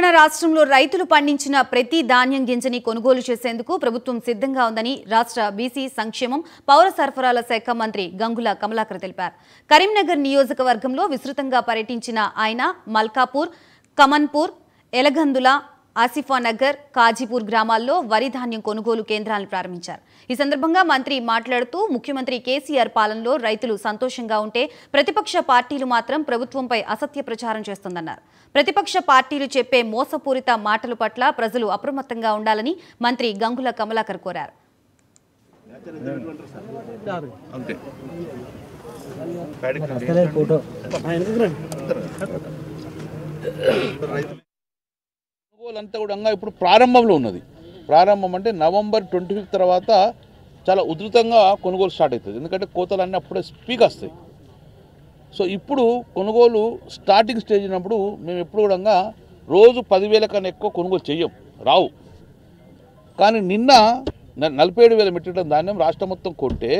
తెలంగాణ రాష్ట్రంలో రైతులు పండించిన ప్రతి ధాన్యం గింజని కొనుగోలు చేసేందుకు ప్రభుత్వం సిద్ధంగా ఉందని రాష్ట్ర బీసీ సంక్షేమం పౌర సరఫరాల శాఖ మంత్రి గంగుల కమలాకర్ తెలిపారు కరీంనగర్ నియోజకవర్గంలో విస్తృతంగా పర్యటించిన ఆయన మల్కాపూర్ కమన్పూర్ ఎలగందుల ఆసిఫా నగర్ కాజీపూర్ గ్రామాల్లో వరి ధాన్యం కొనుగోలు కేంద్రాలను ప్రారంభించారు ఈ సందర్భంగా మంత్రి మాట్లాడుతూ ముఖ్యమంత్రి కేసీఆర్ పాలనలో రైతులు సంతోషంగా ఉంటే ప్రతిపక్ష పార్టీలు మాత్రం ప్రభుత్వంపై అసత్య ప్రచారం చేస్తుందన్నారు ప్రతిపక్ష పార్టీలు చెప్పే మోసపూరిత మాటల పట్ల ప్రజలు అప్రమత్తంగా ఉండాలని మంత్రి గంగుల కమలాకర్ కోరారు అంతా కూడా ఇప్పుడు ప్రారంభంలో ఉన్నది ప్రారంభం అంటే నవంబర్ ట్వంటీ ఫిఫ్త్ తర్వాత చాలా ఉధృతంగా కొనుగోలు స్టార్ట్ అవుతుంది ఎందుకంటే కోతలు అన్నీ అప్పుడే స్పీక్ వస్తాయి సో ఇప్పుడు కొనుగోలు స్టార్టింగ్ స్టేజ్ ఉన్నప్పుడు మేము ఎప్పుడు కూడా రోజు పదివేల కన్నా ఎక్కువ కొనుగోలు చెయ్యం రావు కానీ నిన్న నలభై ఏడు వేల మెట్రిక్ టన్ ధాన్యం రాష్ట్రం మొత్తం కొంటే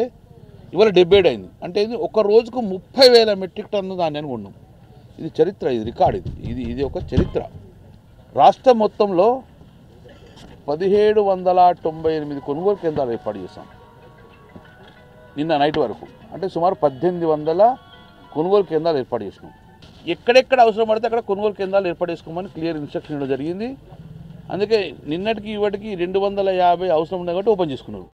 ఇవాళ డెబ్బై ఏడు అయింది అంటే ఇది ఒక రోజుకు ముప్పై వేల మెట్రిక్ టన్ను ధాన్యాన్ని కొన్నాం ఇది చరిత్ర ఇది రికార్డ్ ఇది ఇది ఇది ఒక చరిత్ర రాష్ట్రం మొత్తంలో పదిహేడు వందల తొంభై ఎనిమిది కొనుగోలు కేంద్రాలు ఏర్పాటు చేశాం నిన్న నైట్ వరకు అంటే సుమారు పద్దెనిమిది వందల కొనుగోలు కేంద్రాలు ఏర్పాటు చేసినాం ఎక్కడెక్కడ అవసరం పడితే అక్కడ కొనుగోలు కేంద్రాలు ఏర్పాటు చేసుకోమని క్లియర్ ఇన్స్ట్రక్షన్ ఇవ్వడం జరిగింది అందుకే నిన్నటికి ఇవాటికి రెండు వందల యాభై అవసరం ఉన్నాయి కాబట్టి ఓపెన్ చేసుకున్నారు